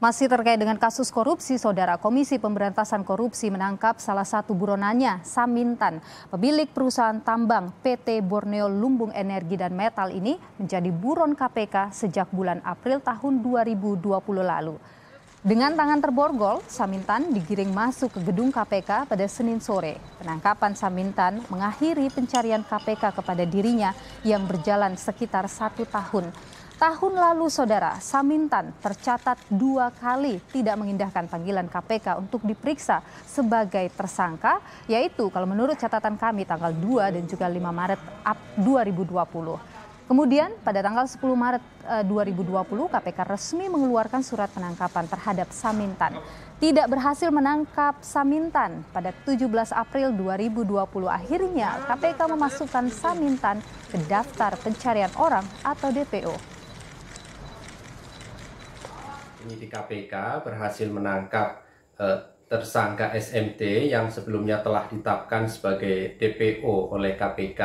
Masih terkait dengan kasus korupsi, Saudara Komisi Pemberantasan Korupsi menangkap salah satu buronannya, Samintan. Pemilik perusahaan tambang PT Borneo Lumbung Energi dan Metal ini menjadi buron KPK sejak bulan April tahun 2020 lalu. Dengan tangan terborgol, Samintan digiring masuk ke gedung KPK pada Senin sore. Penangkapan Samintan mengakhiri pencarian KPK kepada dirinya yang berjalan sekitar satu tahun. Tahun lalu, saudara, Samintan tercatat dua kali tidak mengindahkan panggilan KPK untuk diperiksa sebagai tersangka, yaitu kalau menurut catatan kami tanggal 2 dan juga 5 Maret 2020. Kemudian pada tanggal 10 Maret 2020 eh, KPK resmi mengeluarkan surat penangkapan terhadap Samintan. Tidak berhasil menangkap Samintan pada 17 April 2020 akhirnya KPK memasukkan Samintan ke daftar pencarian orang atau DPO penyidik KPK berhasil menangkap eh, tersangka SMT yang sebelumnya telah ditetapkan sebagai DPO oleh KPK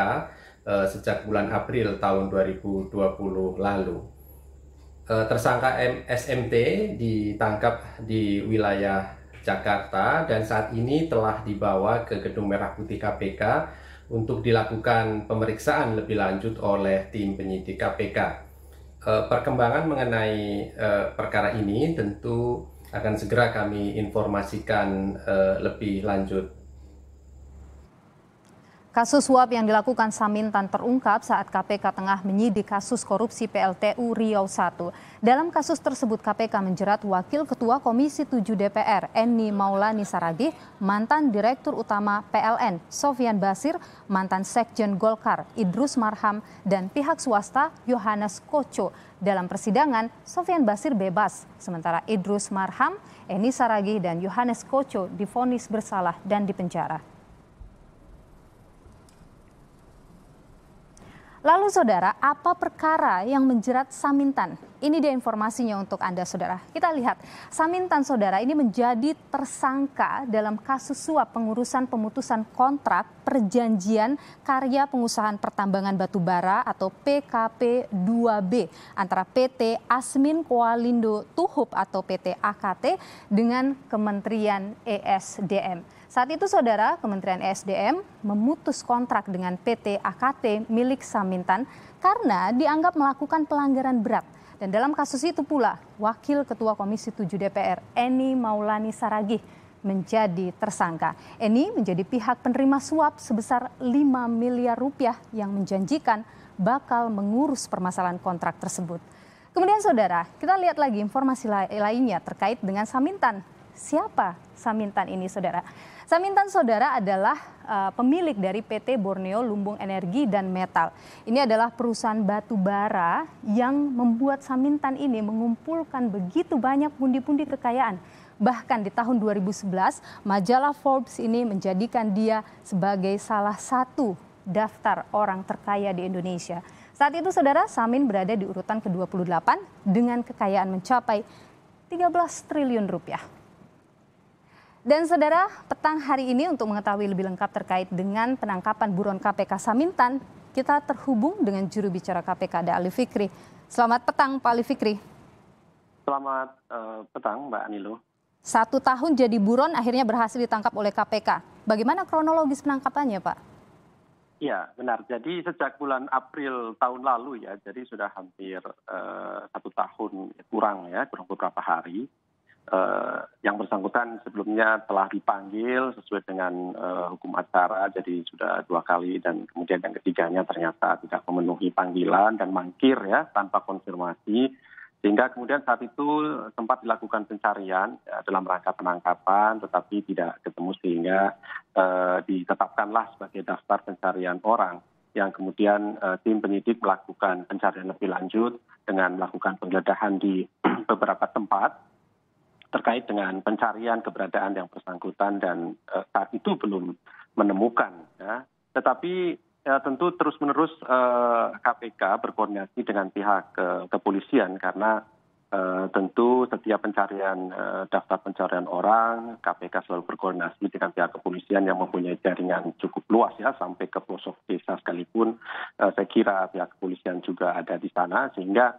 eh, sejak bulan April tahun 2020 lalu. Eh, tersangka M SMT ditangkap di wilayah Jakarta dan saat ini telah dibawa ke Gedung Merah Putih KPK untuk dilakukan pemeriksaan lebih lanjut oleh tim penyidik KPK. Eh, perkembangan mengenai uh, perkara ini tentu akan segera kami informasikan uh, lebih lanjut. Kasus suap yang dilakukan Samintan terungkap saat KPK tengah menyidik kasus korupsi PLTU Riau I. Dalam kasus tersebut KPK menjerat Wakil Ketua Komisi 7 DPR Eni Maulani Saragih, mantan Direktur Utama PLN Sofian Basir, mantan Sekjen Golkar Idrus Marham, dan pihak swasta Yohanes Koco. Dalam persidangan, Sofian Basir bebas, sementara Idrus Marham, Eni Saragih, dan Yohanes Koco difonis bersalah dan dipenjara. Lalu saudara, apa perkara yang menjerat Samintan? Ini dia informasinya untuk Anda, saudara. Kita lihat, Samintan, saudara, ini menjadi tersangka dalam kasus suap pengurusan pemutusan kontrak perjanjian karya pengusahaan pertambangan batubara atau PKP 2B antara PT Asmin Kualindo Tuhub atau PT AKT dengan Kementerian ESDM. Saat itu saudara, Kementerian ESDM memutus kontrak dengan PT AKT milik Samintan karena dianggap melakukan pelanggaran berat dan dalam kasus itu pula, Wakil Ketua Komisi 7 DPR, Eni Maulani Saragih, menjadi tersangka. Eni menjadi pihak penerima suap sebesar 5 miliar rupiah yang menjanjikan bakal mengurus permasalahan kontrak tersebut. Kemudian saudara, kita lihat lagi informasi lainnya terkait dengan Samintan siapa Samintan ini saudara? Samintan saudara adalah uh, pemilik dari PT Borneo Lumbung Energi dan Metal. Ini adalah perusahaan batu bara yang membuat Samintan ini mengumpulkan begitu banyak pundi-pundi kekayaan. Bahkan di tahun 2011, majalah Forbes ini menjadikan dia sebagai salah satu daftar orang terkaya di Indonesia. Saat itu saudara Samin berada di urutan ke-28 dengan kekayaan mencapai 13 triliun rupiah. Dan saudara, petang hari ini untuk mengetahui lebih lengkap terkait dengan penangkapan buron KPK Samintan, kita terhubung dengan juru bicara KPK ada Ali Fikri. Selamat petang Pak Ali Fikri. Selamat uh, petang Mbak Anilo. Satu tahun jadi buron akhirnya berhasil ditangkap oleh KPK. Bagaimana kronologis penangkapannya Pak? Ya benar, jadi sejak bulan April tahun lalu ya, jadi sudah hampir uh, satu tahun kurang ya, kurang beberapa hari eh, yang bersangkutan sebelumnya telah dipanggil sesuai dengan eh, hukum acara, jadi sudah dua kali dan kemudian yang ketiganya ternyata tidak memenuhi panggilan dan mangkir ya tanpa konfirmasi sehingga kemudian saat itu sempat dilakukan pencarian ya, dalam rangka penangkapan tetapi tidak ketemu sehingga eh, ditetapkanlah sebagai daftar pencarian orang yang kemudian eh, tim penyidik melakukan pencarian lebih lanjut dengan melakukan penggeledahan di beberapa tempat terkait dengan pencarian keberadaan yang bersangkutan dan uh, saat itu belum menemukan. Ya. Tetapi ya, tentu terus-menerus uh, eh, KPK berkoordinasi dengan pihak uh, kepolisian karena uh, tentu setiap pencarian uh, daftar pencarian orang KPK selalu berkoordinasi dengan pihak kepolisian yang mempunyai jaringan cukup luas ya sampai ke pelosok desa sekalipun uh, saya kira pihak kepolisian juga ada di sana sehingga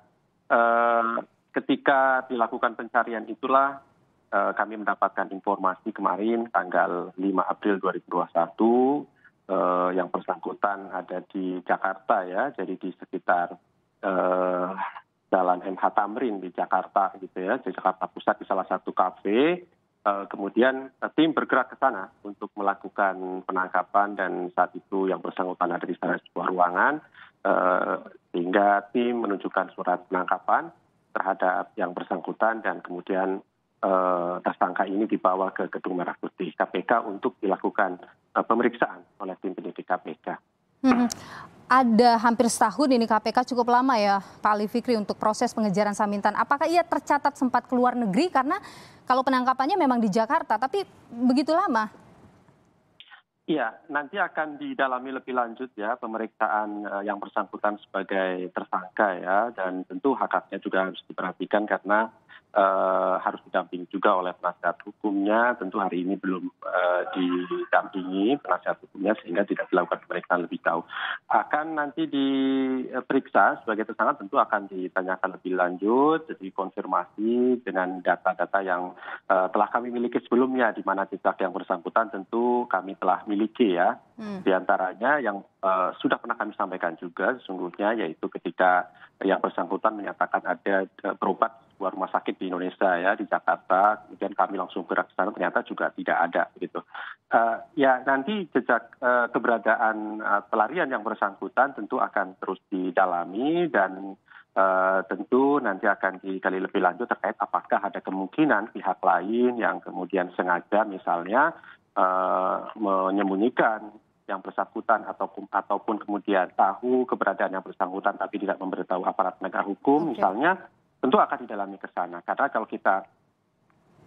ketika dilakukan pencarian itulah eh, kami mendapatkan informasi kemarin tanggal 5 April 2021 eh, yang bersangkutan ada di Jakarta ya, jadi di sekitar eh, Jalan MH Tamrin di Jakarta gitu ya, di Jakarta Pusat di salah satu kafe. Eh, kemudian eh, tim bergerak ke sana untuk melakukan penangkapan dan saat itu yang bersangkutan ada di sana sebuah ruangan eh, sehingga tim menunjukkan surat penangkapan terhadap yang bersangkutan dan kemudian eh, tersangka ini dibawa ke Gedung Merah Putih KPK untuk dilakukan eh, pemeriksaan oleh tim penyidik KPK. Hmm. Ada hampir setahun ini KPK cukup lama ya Pak Ali Fikri untuk proses pengejaran Samintan. Apakah ia tercatat sempat keluar negeri karena kalau penangkapannya memang di Jakarta tapi begitu lama? Ya, nanti akan didalami lebih lanjut ya pemeriksaan eh, yang bersangkutan sebagai tersangka ya dan tentu hak haknya juga harus diperhatikan karena uh, harus didampingi juga oleh penasihat hukumnya. Tentu hari ini belum uh, didampingi penasihat hukumnya sehingga tidak dilakukan pemeriksaan lebih jauh. Akan nanti diperiksa sebagai tersangka tentu akan ditanyakan lebih lanjut, jadi konfirmasi dengan data-data yang uh, telah kami miliki sebelumnya di mana jejak yang bersangkutan tentu kami telah miliki ya. Hmm. Di antaranya yang uh, sudah pernah kami sampaikan juga sesungguhnya yaitu ketika yang bersangkutan menyatakan ada berobat sebuah rumah sakit di Indonesia ya di Jakarta kemudian kami langsung gerak ke sana ternyata juga tidak ada gitu uh, ya nanti jejak uh, keberadaan uh, pelarian yang bersangkutan tentu akan terus didalami dan Uh, tentu nanti akan dikali lebih lanjut terkait apakah ada kemungkinan pihak lain yang kemudian sengaja misalnya uh, menyembunyikan yang bersangkutan ataupun ataupun kemudian tahu keberadaan yang bersangkutan tapi tidak memberitahu aparat penegak hukum okay. misalnya tentu akan didalami ke sana. Karena kalau kita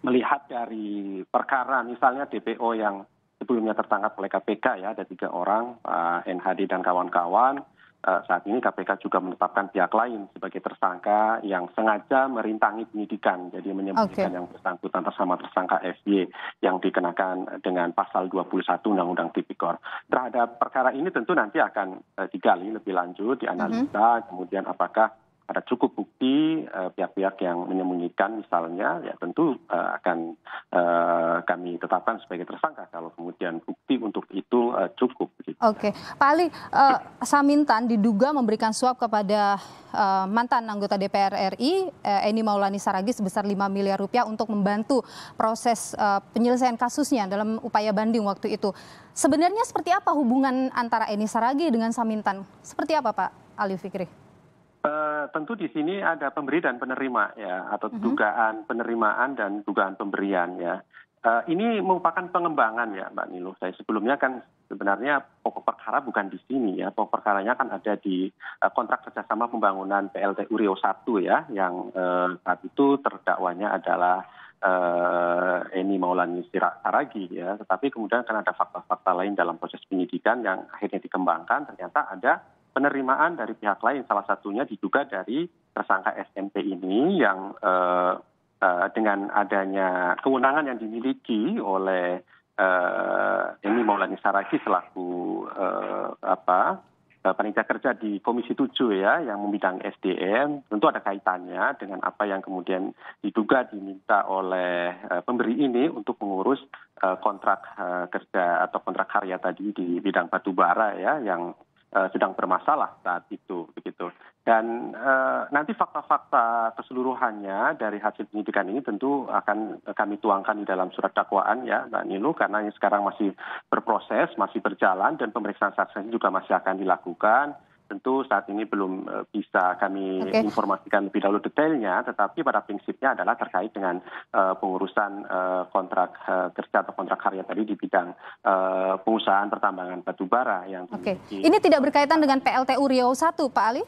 melihat dari perkara misalnya DPO yang sebelumnya tertangkap oleh KPK ya ada tiga orang Pak NHD dan kawan-kawan eh, saat ini KPK juga menetapkan pihak lain sebagai tersangka yang sengaja merintangi penyidikan jadi menyembunyikan okay. yang bersangkutan bersama tersangka FY yang dikenakan dengan pasal 21 Undang-Undang Tipikor. Terhadap perkara ini tentu nanti akan eh, digali lebih lanjut, dianalisa, mm -hmm. kemudian apakah ada cukup bukti eh, pihak-pihak uh, yang menyembunyikan misalnya ya tentu uh, akan uh, kami tetapkan sebagai tersangka kalau kemudian bukti untuk itu uh, cukup. Gitu. Oke, okay. Pak Ali, uh, Samintan diduga memberikan suap kepada uh, mantan anggota DPR RI uh, Eni Maulani Saragi sebesar 5 miliar rupiah untuk membantu proses uh, penyelesaian kasusnya dalam upaya banding waktu itu. Sebenarnya seperti apa hubungan antara Eni Saragi dengan Samintan? Seperti apa Pak Ali Fikri? Eh, tentu di sini ada pemberi dan penerima ya atau mhm. dugaan penerimaan dan dugaan pemberian ya. Uh, ini merupakan pengembangan ya Mbak Nilo. Saya sebelumnya kan sebenarnya pokok perkara bukan di sini ya. Pokok perkaranya kan ada di uh, kontrak kerjasama pembangunan PLTU Rio 1 ya yang uh, saat itu terdakwanya adalah uh, Eni Maulani Saragi ya. Tetapi kemudian kan ada fakta-fakta lain dalam proses penyidikan yang akhirnya dikembangkan ternyata ada penerimaan dari pihak lain salah satunya diduga dari tersangka SMP ini yang uh, uh, dengan adanya kewenangan yang dimiliki oleh uh, eh, ini Maulani Saragi selaku uh, apa panitia kerja di Komisi 7 ya yang membidang SDM tentu ada kaitannya dengan apa yang kemudian diduga diminta oleh uh, pemberi ini untuk mengurus kontrak uh, kerja atau kontrak karya tadi di bidang batubara ya yang Eh, sedang bermasalah saat itu begitu dan e, nanti fakta-fakta keseluruhannya dari hasil penyidikan ini tentu akan kami tuangkan di dalam surat dakwaan ya Mbak Nilu karena ini sekarang masih berproses masih berjalan dan pemeriksaan saksi juga masih akan dilakukan Tentu saat ini belum eh, bisa kami okay. informasikan lebih dahulu detailnya, tetapi pada prinsipnya adalah terkait dengan uh, pengurusan uh, kontrak uh, kerja atau kontrak karya tadi di bidang uh, pengusahaan pertambangan batubara yang Okay. Ini tidak berkaitan dengan PLTU Riau 1, Pak Ali?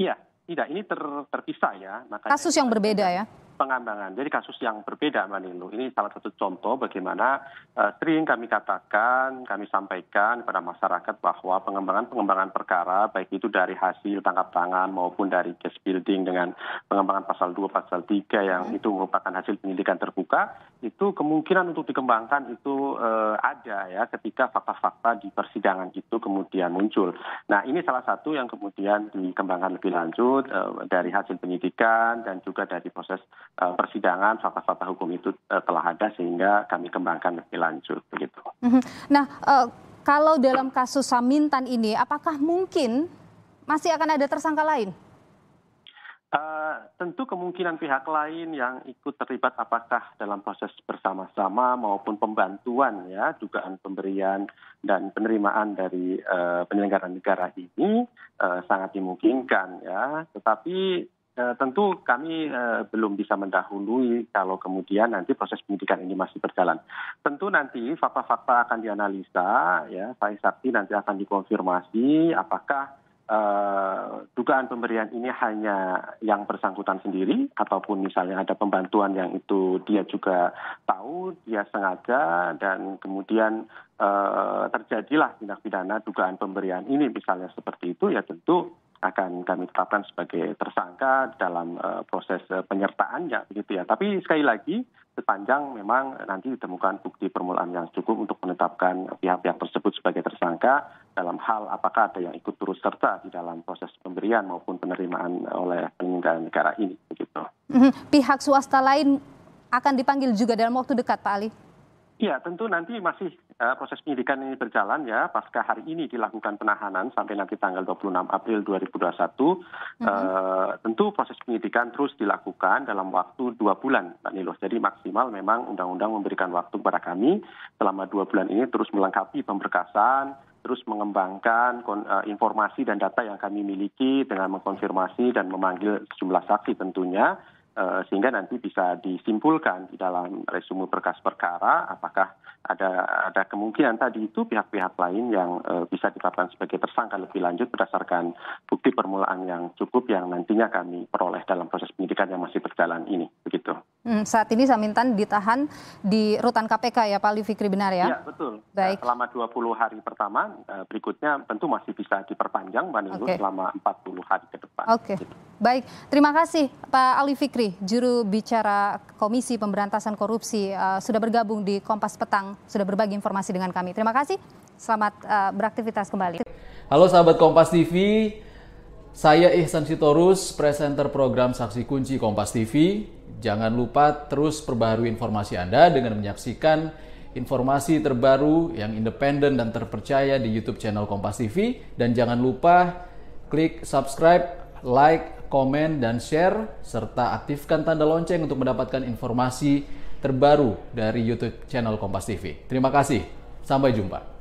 Iya, tidak. Ini ter terpisah ya. Makanya Kasus yang berbeda ya? pengambangan. Jadi kasus yang berbeda, manilu Ini salah satu contoh bagaimana uh, sering kami katakan, kami sampaikan kepada masyarakat bahwa pengembangan-pengembangan perkara, baik itu dari hasil tangkap tangan maupun dari case building dengan pengembangan pasal 2, pasal 3 yang hmm. itu merupakan hasil penyelidikan terbuka, itu kemungkinan untuk dikembangkan itu uh, ada ya ketika fakta-fakta di persidangan itu kemudian muncul. Nah ini salah satu yang kemudian dikembangkan lebih lanjut uh, dari hasil penyidikan dan juga dari proses Eh, persidangan fakta-fakta hukum itu eh, telah ada sehingga kami kembangkan lebih lanjut begitu. Mhm. Nah, eh, kalau dalam kasus Samintan ini apakah mungkin masih akan ada tersangka lain? Uh, tentu kemungkinan pihak lain yang ikut terlibat apakah dalam proses bersama-sama maupun pembantuan ya dugaan pemberian dan penerimaan dari uh, penyelenggara negara ini uh, sangat dimungkinkan ya tetapi Eh, tentu kami eh, belum bisa mendahului kalau kemudian nanti proses penyidikan ini masih berjalan. Tentu nanti fakta-fakta akan dianalisa, ya, pak sakti nanti akan dikonfirmasi apakah Uh, dugaan pemberian ini hanya yang bersangkutan sendiri ataupun misalnya ada pembantuan yang itu dia juga tahu dia sengaja dan kemudian uh, terjadilah tindak pidana dugaan pemberian ini misalnya seperti itu ya tentu akan kami tetapkan sebagai tersangka dalam uh, proses uh, eh, penyertaannya begitu ya. Tapi sekali lagi sepanjang memang nanti ditemukan bukti permulaan yang cukup untuk menetapkan pihak-pihak tersebut sebagai tersangka dalam hal apakah ada yang ikut turut serta di dalam proses pemberian maupun penerimaan eh, oleh penyelenggara negara ini begitu. Mhm. Pihak swasta lain akan dipanggil juga dalam waktu dekat Pak Ali. Ya, tentu nanti masih uh, proses penyidikan ini berjalan ya. Pasca hari ini dilakukan penahanan sampai nanti tanggal 26 April 2021. Mm -hmm. uh, tentu proses penyidikan terus dilakukan dalam waktu dua bulan, Pak Nilo. Jadi maksimal memang undang-undang memberikan waktu kepada kami selama dua bulan ini terus melengkapi pemberkasan, terus mengembangkan eh, informasi dan data yang kami miliki dengan mengkonfirmasi dan memanggil sejumlah saksi tentunya Eh, sehingga nanti bisa disimpulkan di dalam resume berkas perkara apakah ada ada kemungkinan tadi itu pihak-pihak lain yang uh, bisa ditetapkan sebagai tersangka lebih lanjut berdasarkan bukti permulaan yang cukup yang nantinya kami peroleh dalam proses penyidikan yang masih berjalan ini begitu. Hmm, saat ini Samintan ditahan di rutan KPK ya Pak Livi Kribinar ya? Iya betul. Eh, Baik. Selama 20 hari pertama berikutnya tentu masih bisa diperpanjang Mbak okay. selama 40 hari ke depan. Oke. Okay. Gitu. Baik, terima kasih Pak Ali Fikri, juru bicara Komisi Pemberantasan Korupsi uh, sudah bergabung di Kompas Petang, sudah berbagi informasi dengan kami. Terima kasih. Selamat uh, beraktivitas kembali. Halo sahabat Kompas TV, saya Ihsan Sitorus, presenter program Saksi Kunci Kompas TV. Jangan lupa terus perbaharui informasi Anda dengan menyaksikan informasi terbaru yang independen dan terpercaya di YouTube channel Kompas TV dan jangan lupa klik subscribe, like komen, dan share, serta aktifkan tanda lonceng untuk mendapatkan informasi terbaru dari YouTube channel Kompas TV. Terima kasih, sampai jumpa.